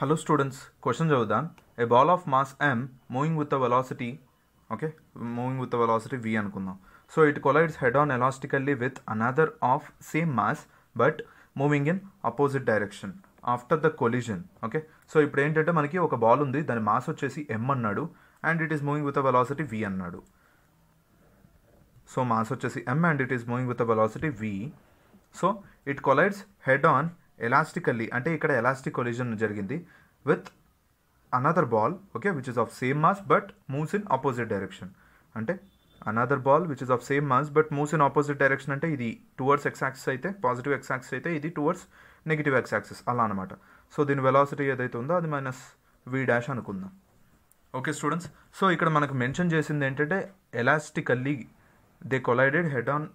Hello students, question Javadan. A ball of mass m moving with a velocity, okay, moving with a velocity v అనుకుందాం so it collides head on elastically with another of same mass but moving in opposite direction after the collision okay so ఇప్పుడు ఏంటంటే మనకి ఒక ball ఉంది దాని mass వచ్చేసి M అన్నాడు and it is moving with a velocity v అన్నాడు so mass వచ్చేసి M and it is moving with a velocity v so it collides head on elastically అంటే ఇక్కడ ఎలాస్టిక్ కొలిజన్ జరిగింది with another ball okay which is of same mass but moves in opposite direction అంటే another ball which is of same mass but moves in opposite direction అంటే ఇది towards X అయితే positive X అయితే ఇది towards negative X అలా అనమాట so దీని velocity ఏదైతే ఉందో అది మైనస్ వి డాష్ అనుకుందాం ఓకే స్టూడెంట్స్ సో ఇక్కడ మనకు మెన్షన్ చేసింది ఏంటంటే elastically they collided head on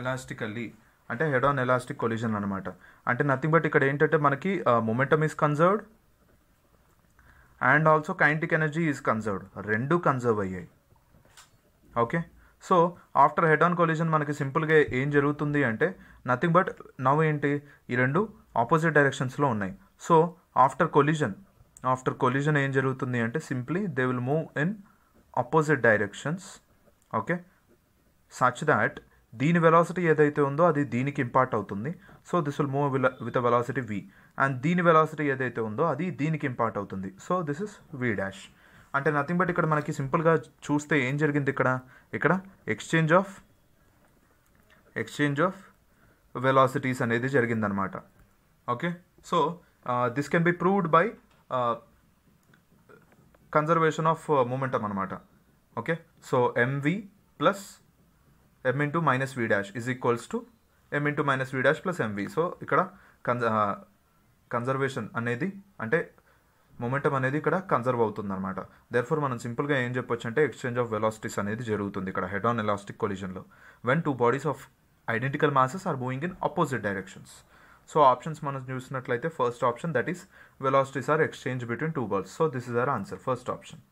elastically అంటే హెడ్ ఆన్ ఎలాస్టిక్ కొలిజన్ అనమాట అంటే నథింగ్ బట్ ఇక్కడ ఏంటంటే మనకి momentum is conserved and also kinetic energy is conserved రెండు కన్జర్వ్ అయ్యాయి okay so after head on collision మనకి సింపుల్గా ఏం జరుగుతుంది అంటే నథింగ్ బట్ నవ్ ఏంటి ఈ రెండు ఆపోజిట్ డైరెక్షన్స్లో ఉన్నాయి so after collision after collision ఏం జరుగుతుంది అంటే simply they will move in opposite directions okay such that దీని వెలాసిటీ ఏదైతే ఉందో అది దీనికి ఇంపార్ట్ అవుతుంది so this will move with a velocity v and దీని వెలాసిటీ ఏదైతే ఉందో అది దీనికి ఇంపార్ట్ అవుతుంది so this is v dash అంటే నథింగ్ బట్ ఇక్కడ మనకి సింపుల్గా చూస్తే ఏం జరిగింది ఇక్కడ ఇక్కడ exchange of exchange of velocities అనేది జరిగిందనమాట okay so this can be proved by conservation of momentum అనమాట okay so M V plus M into minus V dash is equals to M into minus V dash plus M V so ఇక్కడ conservation అనేది అంటే momentum అనేది ఇక్కడ conserve అవుతుంది అనమాట four మనం సింపుల్గా ఏం చెప్పొచ్చు అంటే ఎక్స్చేంజ్ ఆఫ్ వెలాసిటీస్ అనేది జరుగుతుంది ఇక్కడ హెడ్ ఆన్ ఎలాస్టిక్ కొలిజన్లో when two bodies of identical masses are moving in opposite directions so options మనం చూసినట్లయితే first option that is velocities are exchange between two balls so this is our answer first option